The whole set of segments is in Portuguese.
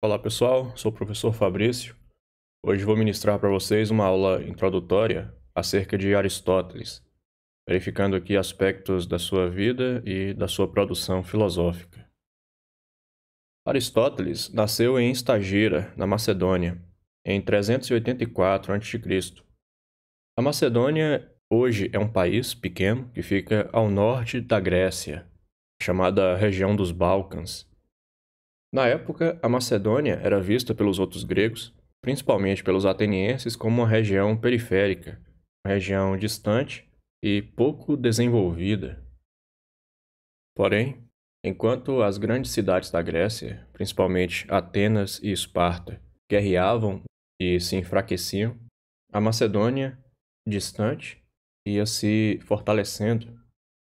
Olá pessoal, sou o professor Fabrício. Hoje vou ministrar para vocês uma aula introdutória acerca de Aristóteles, verificando aqui aspectos da sua vida e da sua produção filosófica. Aristóteles nasceu em Estagira, na Macedônia, em 384 a.C. A Macedônia hoje é um país pequeno que fica ao norte da Grécia, chamada região dos Balcãs na época, a Macedônia era vista pelos outros gregos, principalmente pelos atenienses, como uma região periférica, uma região distante e pouco desenvolvida. Porém, enquanto as grandes cidades da Grécia, principalmente Atenas e Esparta, guerreavam e se enfraqueciam, a Macedônia, distante, ia se fortalecendo.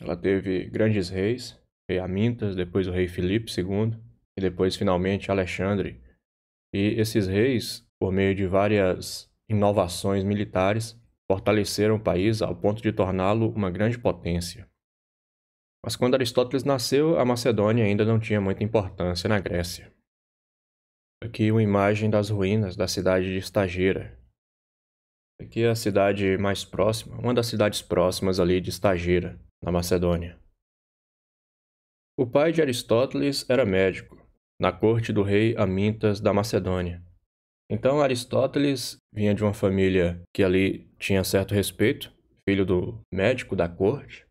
Ela teve grandes reis, rei Amintas, depois o rei Filipe II, e depois finalmente Alexandre. E esses reis, por meio de várias inovações militares, fortaleceram o país ao ponto de torná-lo uma grande potência. Mas quando Aristóteles nasceu, a Macedônia ainda não tinha muita importância na Grécia. Aqui uma imagem das ruínas da cidade de Stagira. Aqui é a cidade mais próxima, uma das cidades próximas ali de Stagira na Macedônia. O pai de Aristóteles era médico na corte do rei Amintas da Macedônia. Então Aristóteles vinha de uma família que ali tinha certo respeito, filho do médico da corte,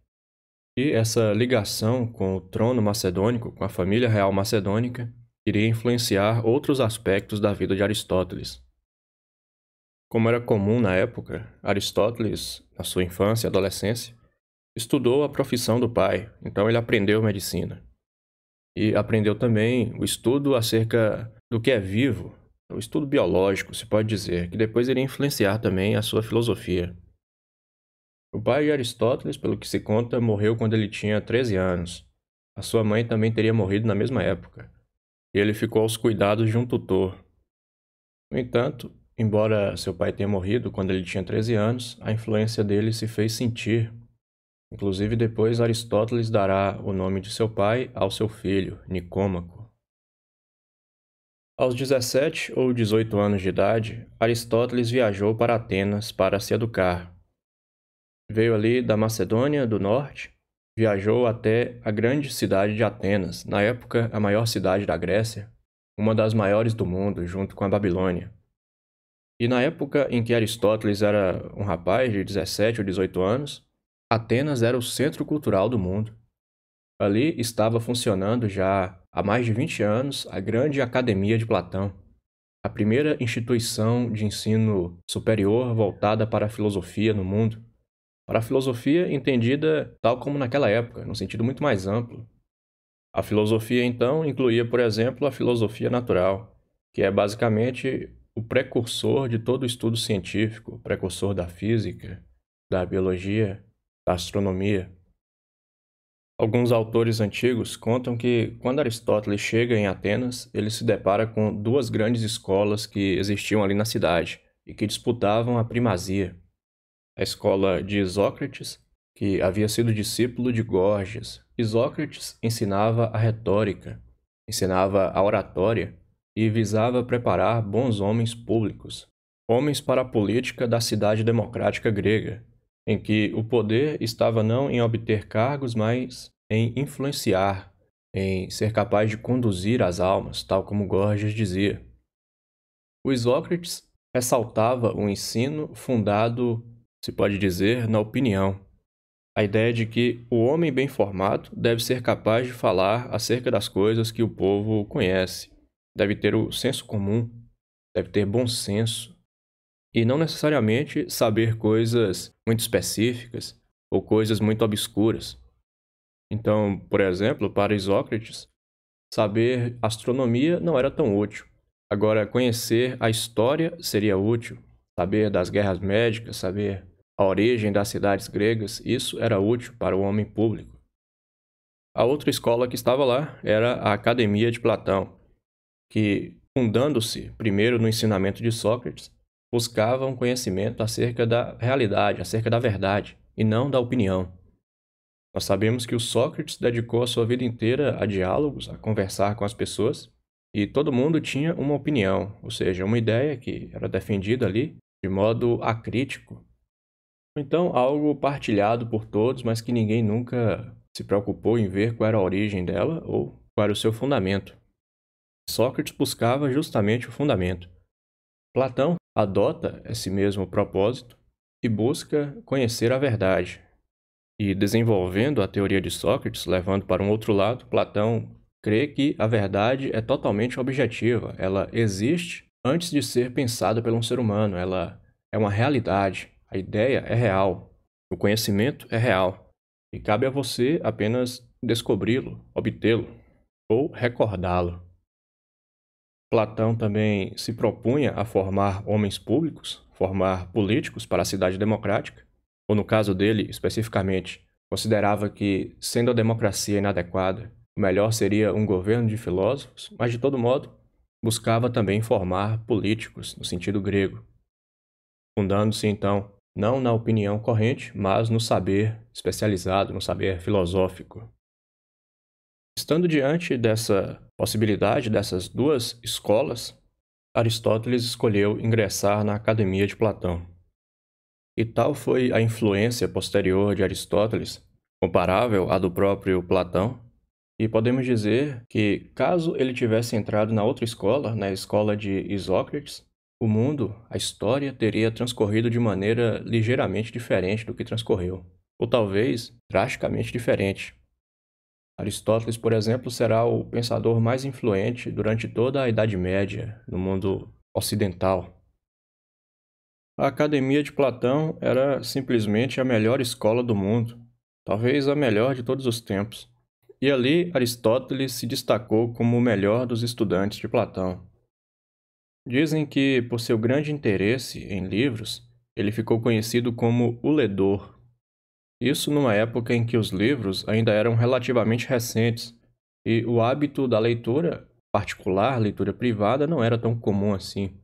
e essa ligação com o trono macedônico, com a família real macedônica, iria influenciar outros aspectos da vida de Aristóteles. Como era comum na época, Aristóteles, na sua infância e adolescência, estudou a profissão do pai, então ele aprendeu medicina e aprendeu também o estudo acerca do que é vivo, o estudo biológico, se pode dizer, que depois iria influenciar também a sua filosofia. O pai de Aristóteles, pelo que se conta, morreu quando ele tinha 13 anos. A sua mãe também teria morrido na mesma época. E ele ficou aos cuidados de um tutor. No entanto, embora seu pai tenha morrido quando ele tinha 13 anos, a influência dele se fez sentir Inclusive, depois Aristóteles dará o nome de seu pai ao seu filho, Nicômaco. Aos 17 ou 18 anos de idade, Aristóteles viajou para Atenas para se educar. Veio ali da Macedônia do Norte, viajou até a grande cidade de Atenas, na época a maior cidade da Grécia, uma das maiores do mundo, junto com a Babilônia. E na época em que Aristóteles era um rapaz de 17 ou 18 anos, Atenas era o centro cultural do mundo. Ali estava funcionando já há mais de 20 anos a grande Academia de Platão, a primeira instituição de ensino superior voltada para a filosofia no mundo. Para a filosofia entendida tal como naquela época, num sentido muito mais amplo. A filosofia, então, incluía, por exemplo, a filosofia natural, que é basicamente o precursor de todo o estudo científico, precursor da física, da biologia, da astronomia. Alguns autores antigos contam que, quando Aristóteles chega em Atenas, ele se depara com duas grandes escolas que existiam ali na cidade e que disputavam a primazia. A escola de Isócrates, que havia sido discípulo de Gorgias. Isócrates ensinava a retórica, ensinava a oratória e visava preparar bons homens públicos, homens para a política da cidade democrática grega, em que o poder estava não em obter cargos, mas em influenciar, em ser capaz de conduzir as almas, tal como Gorgias dizia. O Isócrates ressaltava o ensino fundado, se pode dizer, na opinião. A ideia de que o homem bem formado deve ser capaz de falar acerca das coisas que o povo conhece, deve ter o senso comum, deve ter bom senso, e não necessariamente saber coisas muito específicas ou coisas muito obscuras. Então, por exemplo, para Isócrates, saber astronomia não era tão útil. Agora, conhecer a história seria útil. Saber das guerras médicas, saber a origem das cidades gregas, isso era útil para o homem público. A outra escola que estava lá era a Academia de Platão, que, fundando-se primeiro no ensinamento de Sócrates, Buscava um conhecimento acerca da realidade, acerca da verdade, e não da opinião. Nós sabemos que o Sócrates dedicou a sua vida inteira a diálogos, a conversar com as pessoas, e todo mundo tinha uma opinião, ou seja, uma ideia que era defendida ali de modo acrítico. Então, algo partilhado por todos, mas que ninguém nunca se preocupou em ver qual era a origem dela ou qual era o seu fundamento. Sócrates buscava justamente o fundamento. Platão adota esse mesmo propósito e busca conhecer a verdade. E desenvolvendo a teoria de Sócrates, levando para um outro lado, Platão crê que a verdade é totalmente objetiva, ela existe antes de ser pensada por um ser humano, ela é uma realidade, a ideia é real, o conhecimento é real, e cabe a você apenas descobri-lo, obtê-lo ou recordá-lo. Platão também se propunha a formar homens públicos, formar políticos para a cidade democrática, ou no caso dele, especificamente, considerava que, sendo a democracia inadequada, o melhor seria um governo de filósofos, mas de todo modo, buscava também formar políticos no sentido grego, fundando-se então não na opinião corrente, mas no saber especializado, no saber filosófico. Estando diante dessa possibilidade dessas duas escolas, Aristóteles escolheu ingressar na Academia de Platão. E tal foi a influência posterior de Aristóteles, comparável à do próprio Platão, e podemos dizer que, caso ele tivesse entrado na outra escola, na escola de Isócrates, o mundo, a história, teria transcorrido de maneira ligeiramente diferente do que transcorreu, ou talvez drasticamente diferente, Aristóteles, por exemplo, será o pensador mais influente durante toda a Idade Média no mundo ocidental. A Academia de Platão era simplesmente a melhor escola do mundo, talvez a melhor de todos os tempos. E ali Aristóteles se destacou como o melhor dos estudantes de Platão. Dizem que, por seu grande interesse em livros, ele ficou conhecido como o Ledor. Isso numa época em que os livros ainda eram relativamente recentes e o hábito da leitura particular, leitura privada, não era tão comum assim.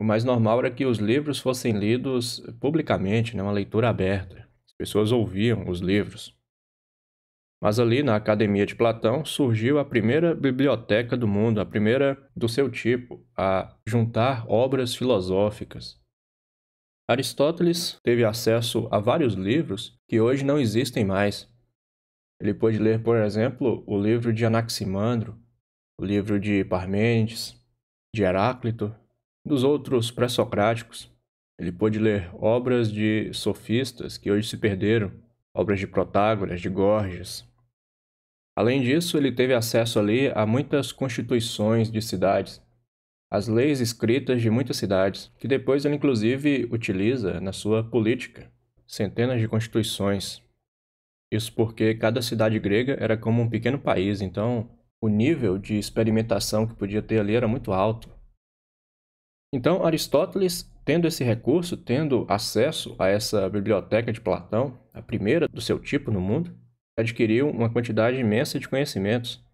O mais normal era que os livros fossem lidos publicamente, né, uma leitura aberta. As pessoas ouviam os livros. Mas ali na Academia de Platão surgiu a primeira biblioteca do mundo, a primeira do seu tipo, a juntar obras filosóficas. Aristóteles teve acesso a vários livros que hoje não existem mais. Ele pôde ler, por exemplo, o livro de Anaximandro, o livro de Parmênides, de Heráclito, dos outros pré-socráticos. Ele pôde ler obras de sofistas que hoje se perderam, obras de Protágoras, de Gorgias. Além disso, ele teve acesso ali a muitas constituições de cidades, as leis escritas de muitas cidades, que depois ele inclusive utiliza na sua política, centenas de constituições. Isso porque cada cidade grega era como um pequeno país, então o nível de experimentação que podia ter ali era muito alto. Então, Aristóteles, tendo esse recurso, tendo acesso a essa biblioteca de Platão, a primeira do seu tipo no mundo, adquiriu uma quantidade imensa de conhecimentos.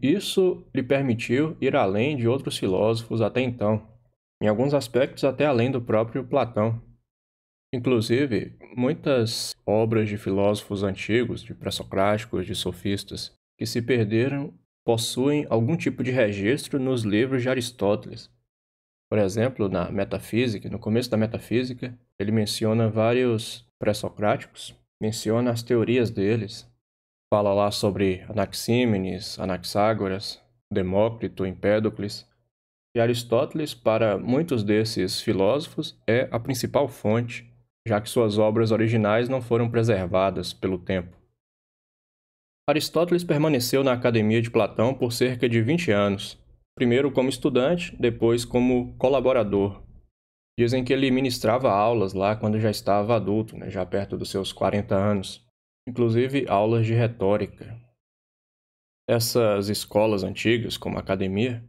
Isso lhe permitiu ir além de outros filósofos até então, em alguns aspectos até além do próprio Platão. Inclusive, muitas obras de filósofos antigos, de pré-socráticos, de sofistas, que se perderam, possuem algum tipo de registro nos livros de Aristóteles. Por exemplo, na Metafísica, no começo da Metafísica, ele menciona vários pré-socráticos, menciona as teorias deles, fala lá sobre Anaxímenes, Anaxágoras, Demócrito, Empédocles. E Aristóteles, para muitos desses filósofos, é a principal fonte, já que suas obras originais não foram preservadas pelo tempo. Aristóteles permaneceu na academia de Platão por cerca de 20 anos, primeiro como estudante, depois como colaborador. Dizem que ele ministrava aulas lá quando já estava adulto, né, já perto dos seus 40 anos inclusive aulas de retórica. Essas escolas antigas, como a academia,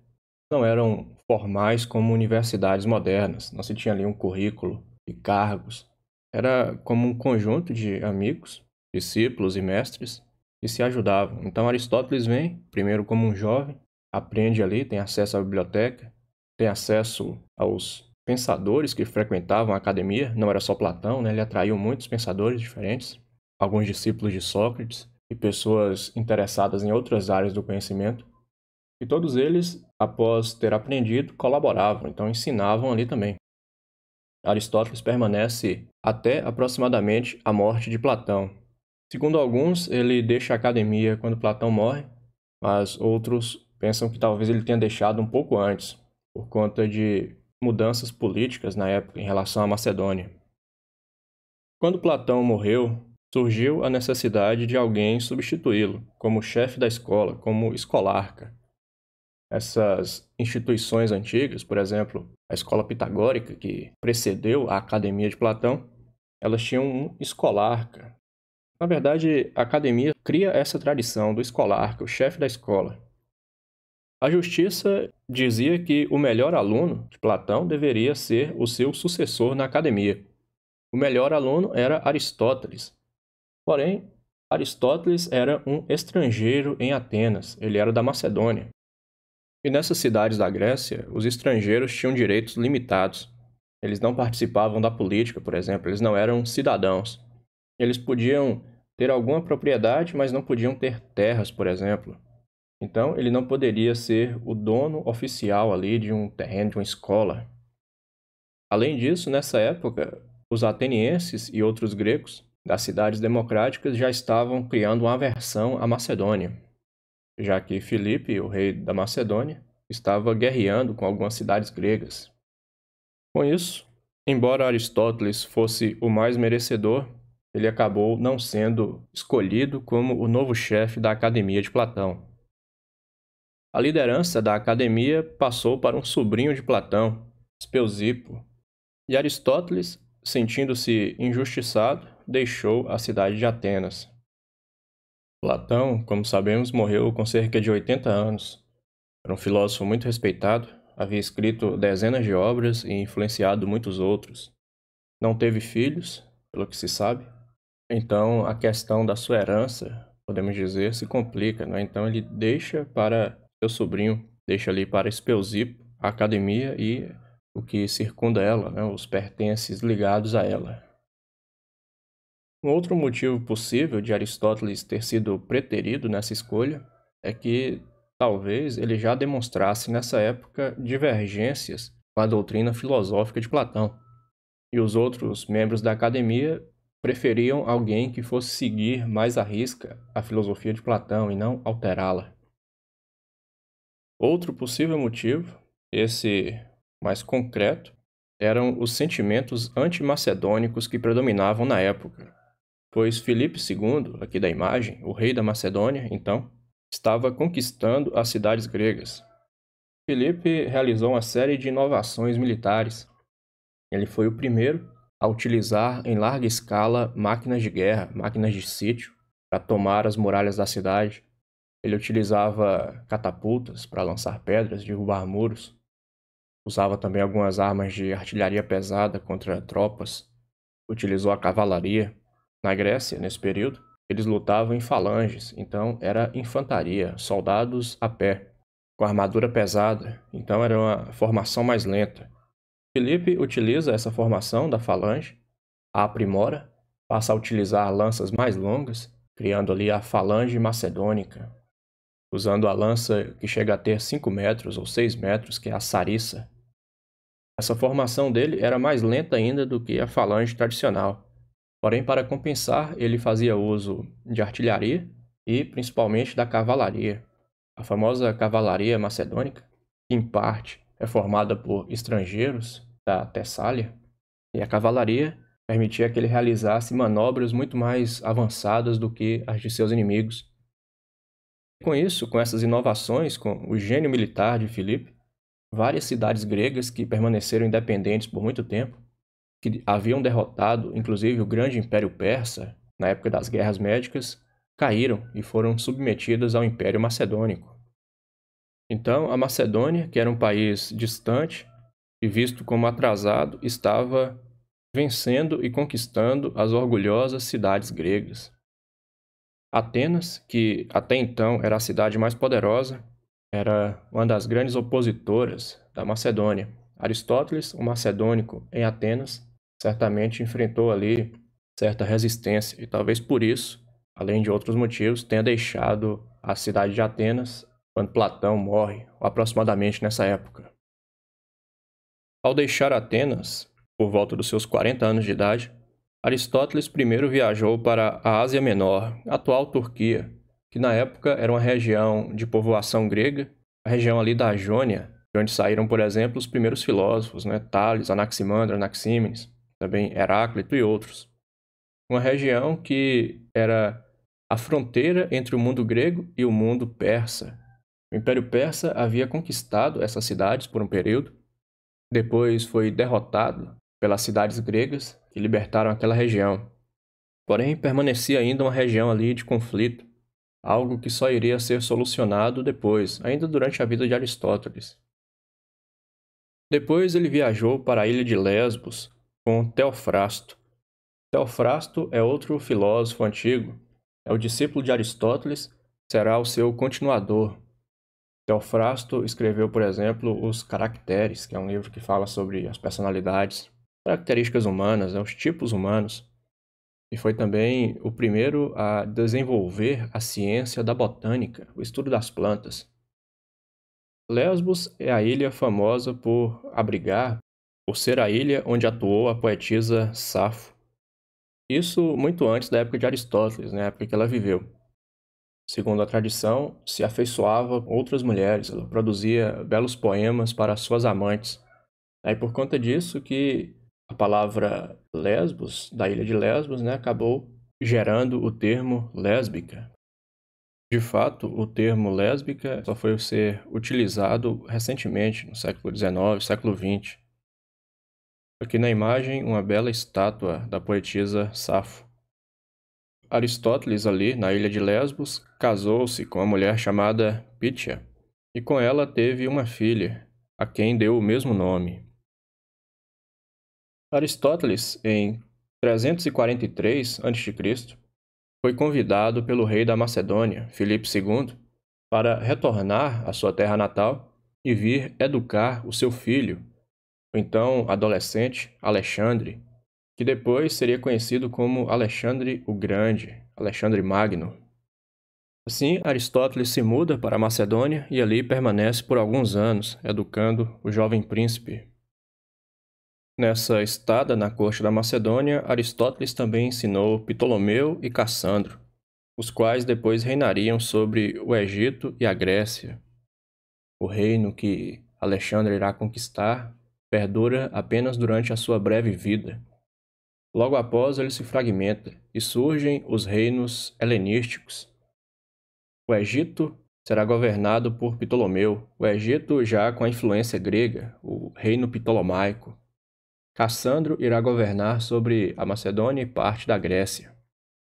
não eram formais como universidades modernas, não se tinha ali um currículo e cargos. Era como um conjunto de amigos, discípulos e mestres que se ajudavam. Então Aristóteles vem, primeiro como um jovem, aprende ali, tem acesso à biblioteca, tem acesso aos pensadores que frequentavam a academia, não era só Platão, né? ele atraiu muitos pensadores diferentes alguns discípulos de Sócrates e pessoas interessadas em outras áreas do conhecimento, e todos eles, após ter aprendido, colaboravam, então ensinavam ali também. Aristóteles permanece até aproximadamente a morte de Platão. Segundo alguns, ele deixa a academia quando Platão morre, mas outros pensam que talvez ele tenha deixado um pouco antes, por conta de mudanças políticas na época em relação à Macedônia. Quando Platão morreu, Surgiu a necessidade de alguém substituí-lo, como chefe da escola, como escolarca. Essas instituições antigas, por exemplo, a escola pitagórica, que precedeu a academia de Platão, elas tinham um escolarca. Na verdade, a academia cria essa tradição do escolarca, o chefe da escola. A justiça dizia que o melhor aluno de Platão deveria ser o seu sucessor na academia. O melhor aluno era Aristóteles, Porém, Aristóteles era um estrangeiro em Atenas, ele era da Macedônia. E nessas cidades da Grécia, os estrangeiros tinham direitos limitados. Eles não participavam da política, por exemplo, eles não eram cidadãos. Eles podiam ter alguma propriedade, mas não podiam ter terras, por exemplo. Então, ele não poderia ser o dono oficial ali de um terreno, de uma escola. Além disso, nessa época, os atenienses e outros gregos das cidades democráticas já estavam criando uma aversão à Macedônia, já que Filipe, o rei da Macedônia, estava guerreando com algumas cidades gregas. Com isso, embora Aristóteles fosse o mais merecedor, ele acabou não sendo escolhido como o novo chefe da Academia de Platão. A liderança da Academia passou para um sobrinho de Platão, Speusipo, e Aristóteles, sentindo-se injustiçado, deixou a cidade de Atenas. Platão, como sabemos, morreu com cerca de 80 anos. Era um filósofo muito respeitado, havia escrito dezenas de obras e influenciado muitos outros. Não teve filhos, pelo que se sabe. Então, a questão da sua herança, podemos dizer, se complica. Né? Então, ele deixa para seu sobrinho, deixa ali para Espeusipo a academia e o que circunda ela, né? os pertences ligados a ela. Um outro motivo possível de Aristóteles ter sido preterido nessa escolha é que talvez ele já demonstrasse nessa época divergências com a doutrina filosófica de Platão, e os outros membros da academia preferiam alguém que fosse seguir mais à risca a filosofia de Platão e não alterá-la. Outro possível motivo, esse mais concreto, eram os sentimentos antimacedônicos que predominavam na época, pois Filipe II, aqui da imagem, o rei da Macedônia, então, estava conquistando as cidades gregas. Filipe realizou uma série de inovações militares. Ele foi o primeiro a utilizar em larga escala máquinas de guerra, máquinas de sítio, para tomar as muralhas da cidade. Ele utilizava catapultas para lançar pedras, derrubar muros. Usava também algumas armas de artilharia pesada contra tropas. Utilizou a cavalaria na Grécia, nesse período, eles lutavam em falanges, então era infantaria, soldados a pé, com armadura pesada, então era uma formação mais lenta. Filipe utiliza essa formação da falange, a aprimora, passa a utilizar lanças mais longas, criando ali a falange macedônica, usando a lança que chega a ter 5 metros ou 6 metros, que é a sarissa. Essa formação dele era mais lenta ainda do que a falange tradicional, Porém, para compensar, ele fazia uso de artilharia e principalmente da cavalaria, a famosa cavalaria macedônica, que em parte é formada por estrangeiros da Tessália, e a cavalaria permitia que ele realizasse manobras muito mais avançadas do que as de seus inimigos. Com isso, com essas inovações, com o gênio militar de Filipe, várias cidades gregas que permaneceram independentes por muito tempo que haviam derrotado, inclusive, o grande Império Persa, na época das Guerras Médicas, caíram e foram submetidas ao Império Macedônico. Então, a Macedônia, que era um país distante e visto como atrasado, estava vencendo e conquistando as orgulhosas cidades gregas. Atenas, que até então era a cidade mais poderosa, era uma das grandes opositoras da Macedônia. Aristóteles, o um macedônico em Atenas, certamente enfrentou ali certa resistência e talvez por isso, além de outros motivos, tenha deixado a cidade de Atenas quando Platão morre, aproximadamente nessa época. Ao deixar Atenas, por volta dos seus 40 anos de idade, Aristóteles primeiro viajou para a Ásia Menor, atual Turquia, que na época era uma região de povoação grega, a região ali da Jônia, de onde saíram, por exemplo, os primeiros filósofos, né? Tales, Anaximandro, Anaxímenes também Heráclito e outros. Uma região que era a fronteira entre o mundo grego e o mundo persa. O Império Persa havia conquistado essas cidades por um período, depois foi derrotado pelas cidades gregas que libertaram aquela região. Porém, permanecia ainda uma região ali de conflito, algo que só iria ser solucionado depois, ainda durante a vida de Aristóteles. Depois ele viajou para a ilha de Lesbos, com Teofrasto. Teofrasto é outro filósofo antigo, é o discípulo de Aristóteles, será o seu continuador. Teofrasto escreveu, por exemplo, Os Caracteres, que é um livro que fala sobre as personalidades, características humanas, né, os tipos humanos, e foi também o primeiro a desenvolver a ciência da botânica, o estudo das plantas. Lesbos é a ilha famosa por abrigar por ser a ilha onde atuou a poetisa Safo. Isso muito antes da época de Aristóteles, na né, época que ela viveu. Segundo a tradição, se afeiçoava outras mulheres, ela produzia belos poemas para suas amantes. É por conta disso que a palavra Lesbos, da ilha de Lesbos, né, acabou gerando o termo lésbica. De fato, o termo lésbica só foi ser utilizado recentemente, no século XIX, século XX, Aqui na imagem, uma bela estátua da poetisa Safo. Aristóteles, ali na ilha de Lesbos, casou-se com uma mulher chamada Pitia e com ela teve uma filha, a quem deu o mesmo nome. Aristóteles, em 343 a.C., foi convidado pelo rei da Macedônia, Filipe II, para retornar à sua terra natal e vir educar o seu filho, o então adolescente Alexandre, que depois seria conhecido como Alexandre o Grande, Alexandre Magno. Assim, Aristóteles se muda para a Macedônia e ali permanece por alguns anos, educando o jovem príncipe. Nessa estada na corte da Macedônia, Aristóteles também ensinou Ptolomeu e Cassandro, os quais depois reinariam sobre o Egito e a Grécia. O reino que Alexandre irá conquistar perdura apenas durante a sua breve vida. Logo após ele se fragmenta e surgem os reinos helenísticos. O Egito será governado por Ptolomeu, o Egito já com a influência grega, o reino ptolomaico. Cassandro irá governar sobre a Macedônia e parte da Grécia,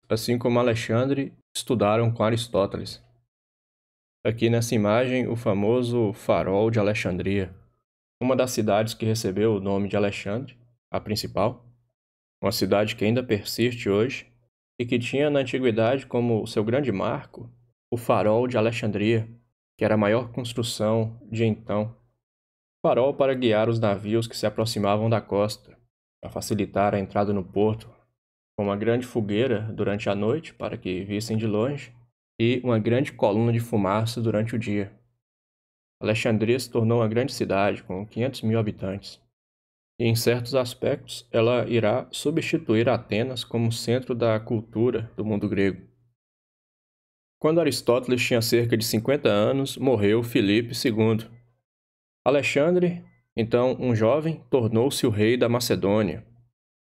assim como Alexandre estudaram com Aristóteles. Aqui nessa imagem, o famoso farol de Alexandria uma das cidades que recebeu o nome de Alexandre, a principal, uma cidade que ainda persiste hoje e que tinha na antiguidade como seu grande marco o farol de Alexandria, que era a maior construção de então. Farol para guiar os navios que se aproximavam da costa, para facilitar a entrada no porto, com uma grande fogueira durante a noite para que vissem de longe e uma grande coluna de fumaça durante o dia. Alexandria se tornou uma grande cidade com 500 mil habitantes, e em certos aspectos ela irá substituir Atenas como centro da cultura do mundo grego. Quando Aristóteles tinha cerca de 50 anos, morreu Filipe II. Alexandre, então um jovem, tornou-se o rei da Macedônia.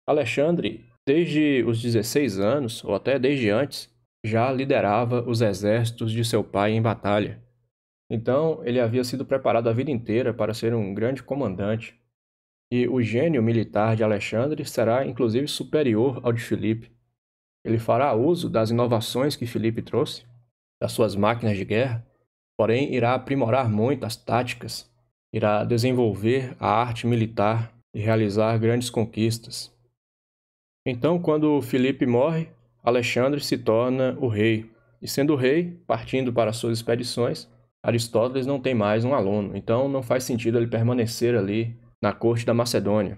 Alexandre, desde os 16 anos, ou até desde antes, já liderava os exércitos de seu pai em batalha. Então, ele havia sido preparado a vida inteira para ser um grande comandante. E o gênio militar de Alexandre será inclusive superior ao de Filipe. Ele fará uso das inovações que Filipe trouxe, das suas máquinas de guerra, porém irá aprimorar muito as táticas, irá desenvolver a arte militar e realizar grandes conquistas. Então, quando Filipe morre, Alexandre se torna o rei, e sendo rei, partindo para suas expedições, Aristóteles não tem mais um aluno, então não faz sentido ele permanecer ali na corte da Macedônia.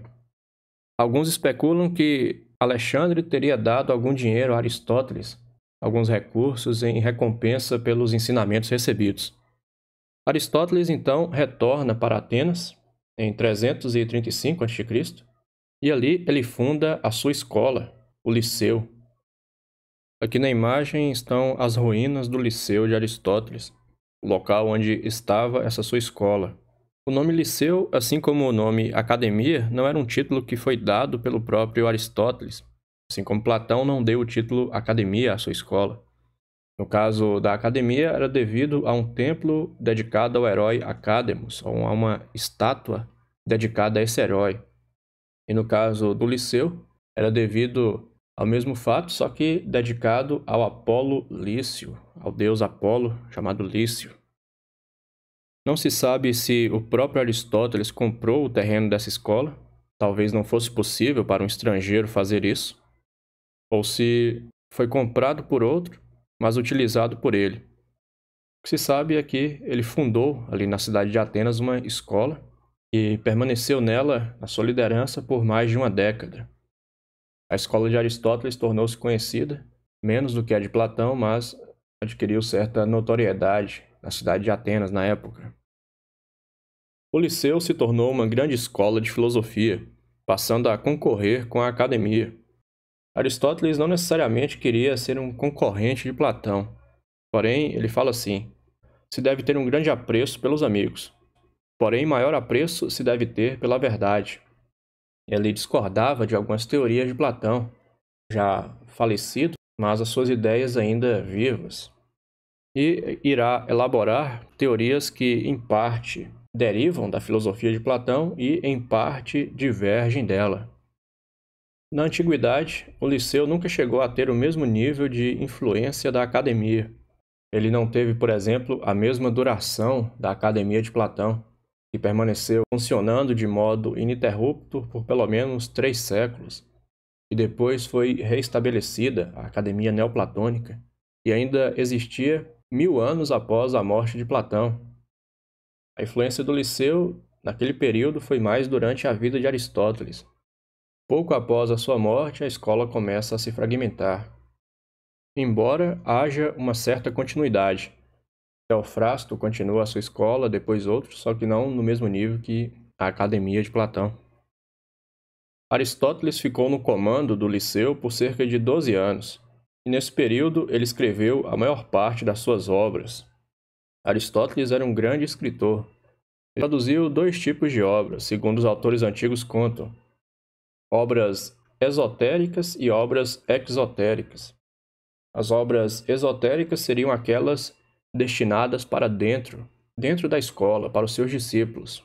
Alguns especulam que Alexandre teria dado algum dinheiro a Aristóteles, alguns recursos em recompensa pelos ensinamentos recebidos. Aristóteles então retorna para Atenas em 335 a.C. e ali ele funda a sua escola, o Liceu. Aqui na imagem estão as ruínas do Liceu de Aristóteles, local onde estava essa sua escola. O nome liceu, assim como o nome academia, não era um título que foi dado pelo próprio Aristóteles, assim como Platão não deu o título academia à sua escola. No caso da academia, era devido a um templo dedicado ao herói Academos, ou a uma estátua dedicada a esse herói. E no caso do liceu, era devido ao mesmo fato, só que dedicado ao Apolo Lício, ao deus Apolo, chamado Lício. Não se sabe se o próprio Aristóteles comprou o terreno dessa escola, talvez não fosse possível para um estrangeiro fazer isso, ou se foi comprado por outro, mas utilizado por ele. O que se sabe é que ele fundou ali na cidade de Atenas uma escola e permaneceu nela, na sua liderança, por mais de uma década. A escola de Aristóteles tornou-se conhecida, menos do que a de Platão, mas adquiriu certa notoriedade na cidade de Atenas na época. O Liceu se tornou uma grande escola de filosofia, passando a concorrer com a academia. Aristóteles não necessariamente queria ser um concorrente de Platão, porém, ele fala assim: se deve ter um grande apreço pelos amigos, porém, maior apreço se deve ter pela verdade, ele discordava de algumas teorias de Platão, já falecido, mas as suas ideias ainda vivas, e irá elaborar teorias que, em parte, derivam da filosofia de Platão e, em parte, divergem dela. Na antiguidade, o liceu nunca chegou a ter o mesmo nível de influência da academia. Ele não teve, por exemplo, a mesma duração da academia de Platão que permaneceu funcionando de modo ininterrupto por pelo menos três séculos, e depois foi reestabelecida a Academia Neoplatônica, e ainda existia mil anos após a morte de Platão. A influência do Liceu naquele período foi mais durante a vida de Aristóteles. Pouco após a sua morte, a escola começa a se fragmentar. Embora haja uma certa continuidade, Teofrasto é continuou a sua escola, depois outros, só que não no mesmo nível que a Academia de Platão. Aristóteles ficou no comando do Liceu por cerca de 12 anos, e nesse período ele escreveu a maior parte das suas obras. Aristóteles era um grande escritor. Ele traduziu dois tipos de obras, segundo os autores antigos contam: obras esotéricas e obras exotéricas. As obras esotéricas seriam aquelas destinadas para dentro, dentro da escola, para os seus discípulos.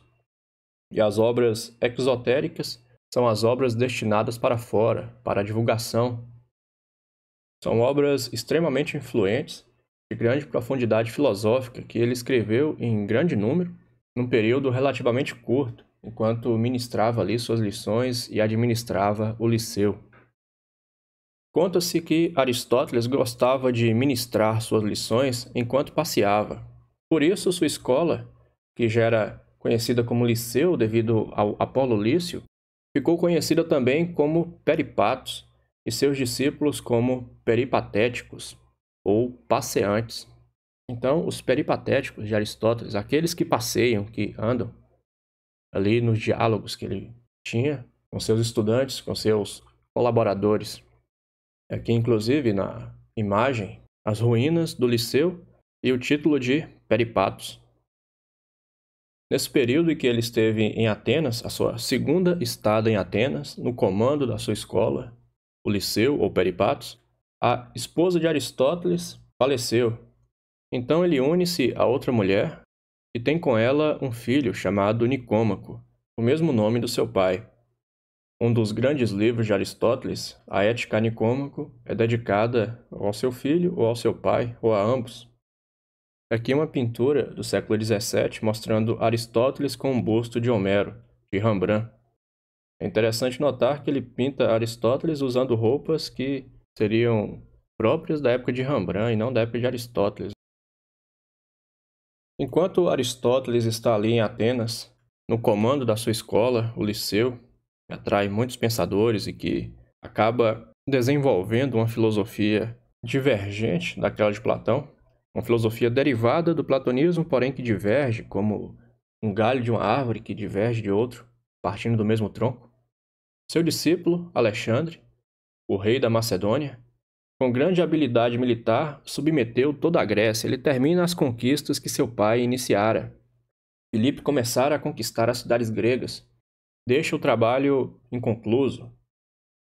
E as obras exotéricas são as obras destinadas para fora, para a divulgação. São obras extremamente influentes, de grande profundidade filosófica, que ele escreveu em grande número, num período relativamente curto, enquanto ministrava ali suas lições e administrava o liceu. Conta-se que Aristóteles gostava de ministrar suas lições enquanto passeava. Por isso, sua escola, que já era conhecida como Liceu devido ao Apolo Lício, ficou conhecida também como Peripatos e seus discípulos como peripatéticos ou passeantes. Então, os peripatéticos de Aristóteles, aqueles que passeiam, que andam, ali nos diálogos que ele tinha com seus estudantes, com seus colaboradores. Aqui, é inclusive, na imagem, as ruínas do Liceu e o título de Peripatos. Nesse período em que ele esteve em Atenas, a sua segunda estada em Atenas, no comando da sua escola, o Liceu ou Peripatos, a esposa de Aristóteles faleceu. Então ele une-se a outra mulher e tem com ela um filho chamado Nicômaco, o mesmo nome do seu pai. Um dos grandes livros de Aristóteles, a Ética Nicômaco, é dedicada ao seu filho ou ao seu pai, ou a ambos. É aqui uma pintura do século XVII mostrando Aristóteles com o busto de Homero, de Rembrandt. É interessante notar que ele pinta Aristóteles usando roupas que seriam próprias da época de Rembrandt e não da época de Aristóteles. Enquanto Aristóteles está ali em Atenas, no comando da sua escola, o Liceu, que atrai muitos pensadores e que acaba desenvolvendo uma filosofia divergente daquela de Platão, uma filosofia derivada do platonismo, porém que diverge, como um galho de uma árvore que diverge de outro, partindo do mesmo tronco. Seu discípulo, Alexandre, o rei da Macedônia, com grande habilidade militar, submeteu toda a Grécia. Ele termina as conquistas que seu pai iniciara. Filipe começara a conquistar as cidades gregas, deixa o trabalho inconcluso.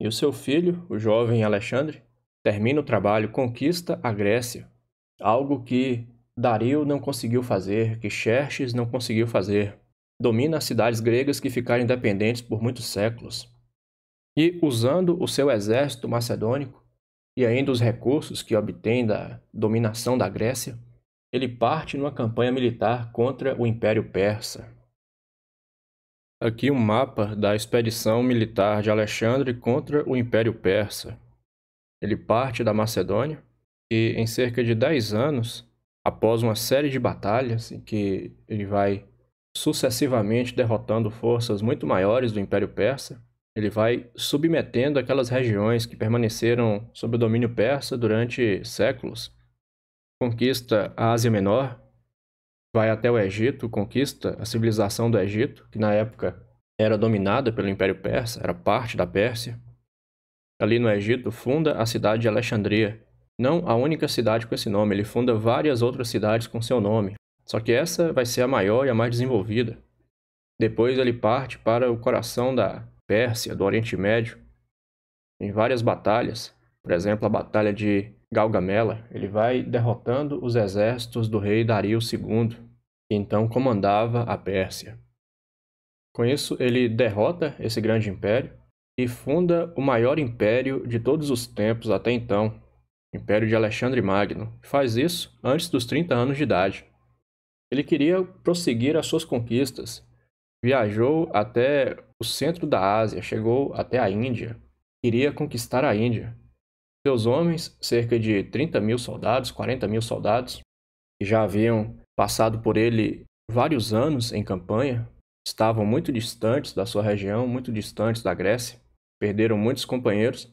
E o seu filho, o jovem Alexandre, termina o trabalho, conquista a Grécia, algo que Dario não conseguiu fazer, que Xerxes não conseguiu fazer. Domina as cidades gregas que ficaram independentes por muitos séculos. E, usando o seu exército macedônico e ainda os recursos que obtém da dominação da Grécia, ele parte numa campanha militar contra o Império Persa. Aqui um mapa da expedição militar de Alexandre contra o Império Persa. Ele parte da Macedônia e, em cerca de 10 anos, após uma série de batalhas em que ele vai sucessivamente derrotando forças muito maiores do Império Persa, ele vai submetendo aquelas regiões que permaneceram sob o domínio persa durante séculos. Conquista a Ásia Menor, vai até o Egito, conquista a civilização do Egito, que na época era dominada pelo Império Persa, era parte da Pérsia. Ali no Egito, funda a cidade de Alexandria. Não a única cidade com esse nome, ele funda várias outras cidades com seu nome. Só que essa vai ser a maior e a mais desenvolvida. Depois ele parte para o coração da Pérsia, do Oriente Médio, em várias batalhas. Por exemplo, a Batalha de Galgamela. Ele vai derrotando os exércitos do rei Dario II que então comandava a Pérsia. Com isso, ele derrota esse grande império e funda o maior império de todos os tempos até então, o Império de Alexandre Magno, faz isso antes dos 30 anos de idade. Ele queria prosseguir as suas conquistas. Viajou até o centro da Ásia, chegou até a Índia. Queria conquistar a Índia. Seus homens, cerca de 30 mil soldados, 40 mil soldados, que já haviam passado por ele vários anos em campanha, estavam muito distantes da sua região, muito distantes da Grécia, perderam muitos companheiros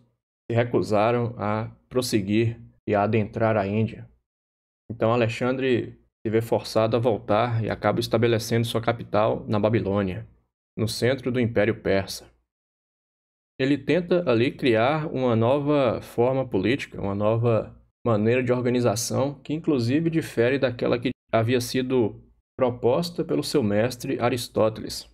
e recusaram a prosseguir e a adentrar a Índia. Então Alexandre se vê forçado a voltar e acaba estabelecendo sua capital na Babilônia, no centro do Império Persa. Ele tenta ali criar uma nova forma política, uma nova maneira de organização que inclusive difere daquela que havia sido proposta pelo seu mestre Aristóteles.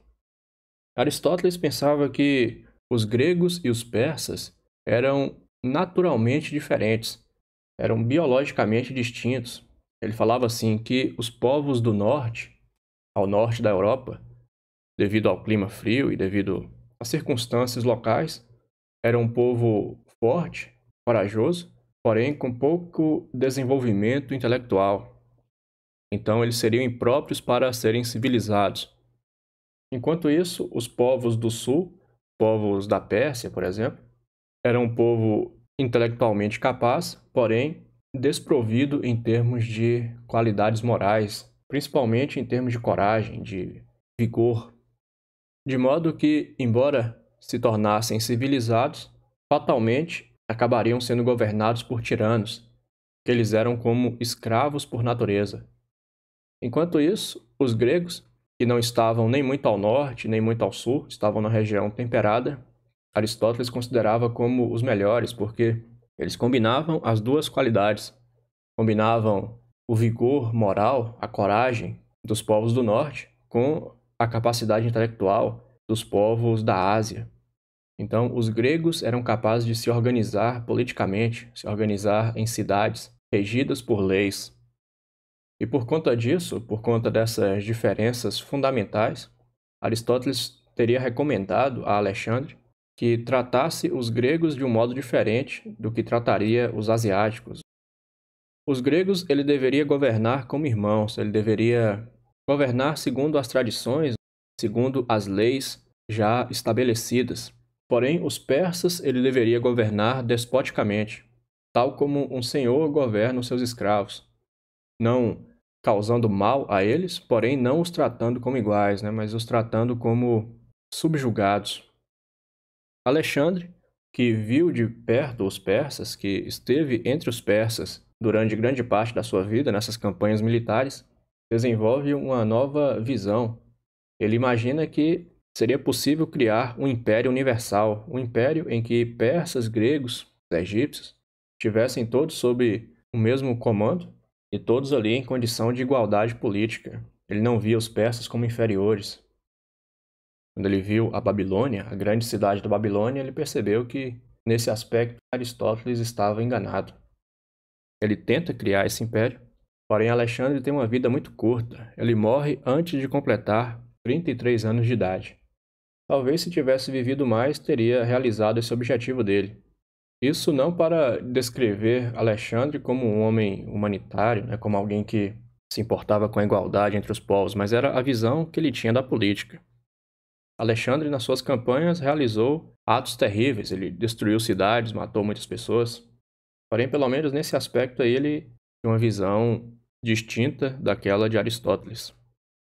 Aristóteles pensava que os gregos e os persas eram naturalmente diferentes, eram biologicamente distintos. Ele falava assim que os povos do norte, ao norte da Europa, devido ao clima frio e devido às circunstâncias locais, eram um povo forte, corajoso, porém com pouco desenvolvimento intelectual, então eles seriam impróprios para serem civilizados. Enquanto isso, os povos do sul, povos da Pérsia, por exemplo, eram um povo intelectualmente capaz, porém desprovido em termos de qualidades morais, principalmente em termos de coragem, de vigor. De modo que, embora se tornassem civilizados, fatalmente acabariam sendo governados por tiranos, que eles eram como escravos por natureza. Enquanto isso, os gregos, que não estavam nem muito ao norte nem muito ao sul, estavam na região temperada, Aristóteles considerava como os melhores, porque eles combinavam as duas qualidades. Combinavam o vigor moral, a coragem dos povos do norte com a capacidade intelectual dos povos da Ásia. Então, os gregos eram capazes de se organizar politicamente, se organizar em cidades regidas por leis, e por conta disso, por conta dessas diferenças fundamentais, Aristóteles teria recomendado a Alexandre que tratasse os gregos de um modo diferente do que trataria os asiáticos. Os gregos ele deveria governar como irmãos, ele deveria governar segundo as tradições, segundo as leis já estabelecidas. Porém, os persas ele deveria governar despoticamente, tal como um senhor governa os seus escravos não causando mal a eles, porém não os tratando como iguais, né, mas os tratando como subjugados. Alexandre, que viu de perto os persas, que esteve entre os persas durante grande parte da sua vida nessas campanhas militares, desenvolve uma nova visão. Ele imagina que seria possível criar um império universal, um império em que persas, gregos, egípcios estivessem todos sob o mesmo comando e todos ali em condição de igualdade política. Ele não via os persas como inferiores. Quando ele viu a Babilônia, a grande cidade da Babilônia, ele percebeu que, nesse aspecto, Aristóteles estava enganado. Ele tenta criar esse império, porém Alexandre tem uma vida muito curta. Ele morre antes de completar 33 anos de idade. Talvez se tivesse vivido mais, teria realizado esse objetivo dele. Isso não para descrever Alexandre como um homem humanitário, né, como alguém que se importava com a igualdade entre os povos, mas era a visão que ele tinha da política. Alexandre, nas suas campanhas, realizou atos terríveis, ele destruiu cidades, matou muitas pessoas. Porém, pelo menos nesse aspecto aí, ele tinha uma visão distinta daquela de Aristóteles.